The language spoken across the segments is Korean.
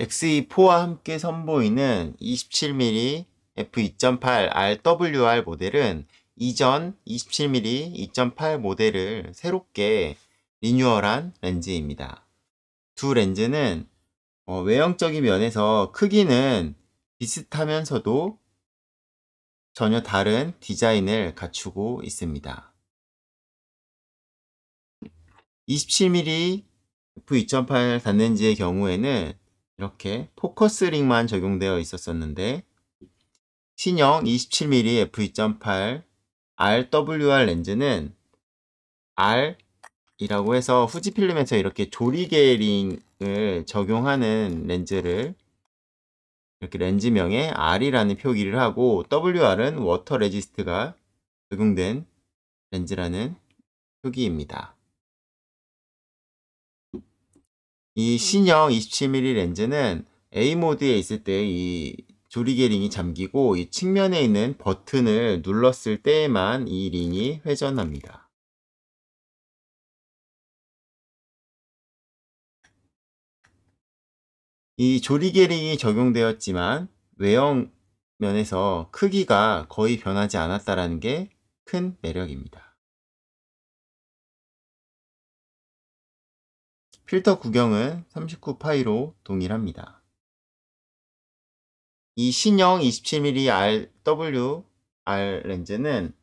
XE4와 함께 선보이는 27mm f2.8 RWR 모델은 이전 27mm 2.8 모델을 새롭게 리뉴얼한 렌즈입니다. 두 렌즈는 어, 외형적인 면에서 크기는 비슷하면서도 전혀 다른 디자인을 갖추고 있습니다. 27mm f2.8 단렌즈의 경우에는 이렇게 포커스링만 적용되어 있었었는데 신형 27mm f2.8 RWR 렌즈는 R이라고 해서 후지필름에서 이렇게 조리개 링을 적용하는 렌즈를 이렇게 렌즈명에 R이라는 표기를 하고 WR은 워터 레지스트가 적용된 렌즈라는 표기입니다. 이 음. 신형 27mm 렌즈는 A 모드에 있을 때 이 조리개 링이 잠기고 이 측면에 있는 버튼을 눌렀을 때에만 이 링이 회전합니다. 이 조리개 링이 적용되었지만 외형 면에서 크기가 거의 변하지 않았다는게 큰 매력입니다. 필터 구경은 39파이로 동일합니다. 이 신형 27mm RWR 렌즈는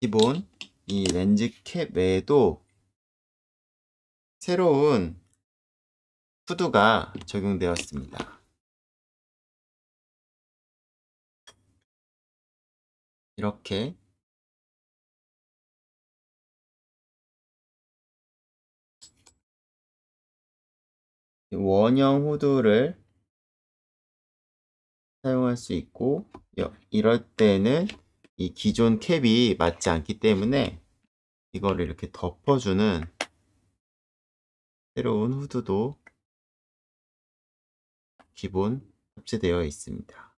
기본 이 렌즈 캡 외에도 새로운 후드가 적용되었습니다. 이렇게 원형 후드를 사용할 수 있고 이럴 때는 이 기존 캡이 맞지 않기 때문에 이걸 이렇게 덮어주는 새로운 후드도 기본 탑재되어 있습니다.